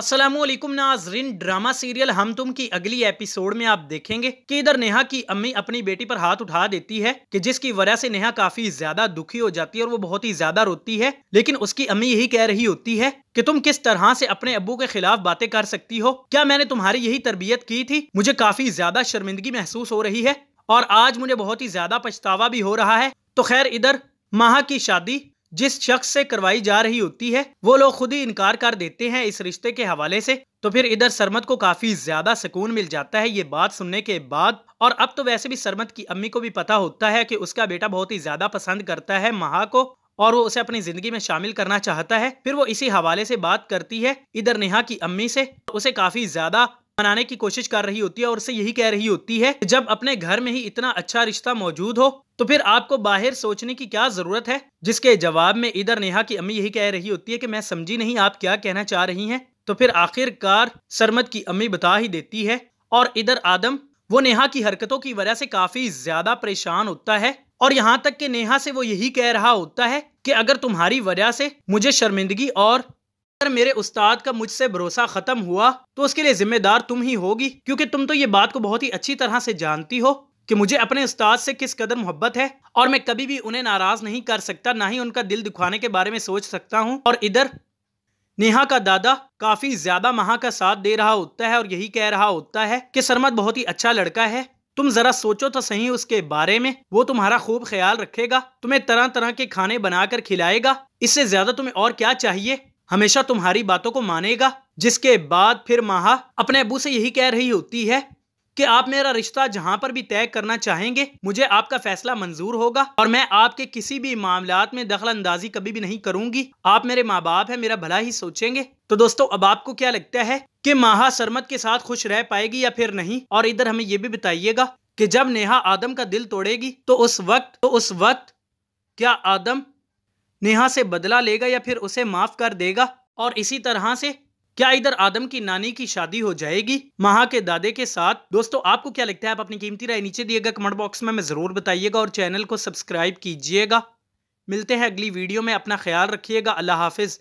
असलम नाजरीन drama serial हम तुम की अगली एपिसोड में आप देखेंगे कि इधर नेहा की अम्मी अपनी बेटी पर हाथ उठा देती है कि जिसकी वजह से नेहा काफी ज्यादा दुखी हो जाती है और वो बहुत ही ज्यादा रोती है लेकिन उसकी अम्मी यही कह रही होती है कि तुम किस तरह से अपने अबू के खिलाफ बातें कर सकती हो क्या मैंने तुम्हारी यही तरबियत की थी मुझे काफी ज्यादा शर्मिंदगी महसूस हो रही है और आज मुझे बहुत ही ज्यादा पछतावा भी हो रहा है तो खैर इधर माह की शादी जिस शख्स से करवाई जा रही होती है वो लोग खुद ही इनकार कर देते हैं इस रिश्ते के हवाले से तो फिर इधर सरमत को काफी ज्यादा सुकून मिल जाता है ये बात सुनने के बाद और अब तो वैसे भी सरमत की अम्मी को भी पता होता है कि उसका बेटा बहुत ही ज्यादा पसंद करता है महा को और वो उसे अपनी जिंदगी में शामिल करना चाहता है फिर वो इसी हवाले से बात करती है इधर नेहा की अम्मी से उसे काफी ज्यादा मनाने की कोशिश कर रही होती है और उसे यही कह रही होती है जब अपने घर में ही इतना अच्छा रिश्ता मौजूद हो तो फिर आपको बाहर सोचने की क्या जरूरत है जिसके जवाब में इधर नेहा की अम्मी यही कह रही होती है कि मैं समझी नहीं आप क्या कहना चाह रही हैं तो फिर आखिरकार सरमद की अम्मी बता ही देती है और इधर आदम वो नेहा की हरकतों की वजह से काफी ज्यादा परेशान होता है और यहाँ तक कि नेहा से वो यही कह रहा होता है कि अगर तुम्हारी वजह से मुझे शर्मिंदगी और अगर मेरे उस्ताद का मुझसे भरोसा खत्म हुआ तो उसके लिए जिम्मेदार तुम ही होगी क्योंकि तुम तो ये बात को बहुत ही अच्छी तरह से जानती हो कि मुझे अपने उस्ताद से किस कदर मोहब्बत है और मैं कभी भी उन्हें नाराज नहीं कर सकता ना ही उनका दिल दुखाने के बारे में सोच सकता हूँ और इधर नेहा का दादा काफी ज्यादा महा का साथ दे रहा होता है और यही कह रहा होता है की सरमत बहुत ही अच्छा लड़का है तुम जरा सोचो तो सही उसके बारे में वो तुम्हारा खूब ख्याल रखेगा तुम्हें तरह तरह के खाने बनाकर खिलाएगा इससे ज्यादा तुम्हें और क्या चाहिए हमेशा तुम्हारी बातों को मानेगा जिसके बाद फिर माहा अपने अबू से यही कह रही होती है कि आप मेरा रिश्ता जहाँ पर भी तय करना चाहेंगे मुझे आपका फैसला मंजूर होगा और मैं आपके किसी भी मामला में दखल अंदाजी कभी भी नहीं करूंगी आप मेरे माँ बाप है मेरा भला ही सोचेंगे तो दोस्तों अब आपको क्या लगता है कि माहा सरमत के साथ खुश रह पाएगी या फिर नहीं और इधर हमें ये भी बताइएगा कि जब नेहा आदम का दिल तोड़ेगी तो उस वक्त तो उस वक्त क्या आदम नेहा से बदला लेगा या फिर उसे माफ कर देगा और इसी तरह से क्या इधर आदम की नानी की शादी हो जाएगी महा के दादे के साथ दोस्तों आपको क्या लगता है आप अपनी कीमती राय नीचे दिएगा कमेंट बॉक्स में मैं जरूर बताइएगा और चैनल को सब्सक्राइब कीजिएगा मिलते हैं अगली वीडियो में अपना ख्याल रखिएगा अल्लाह हाफिज़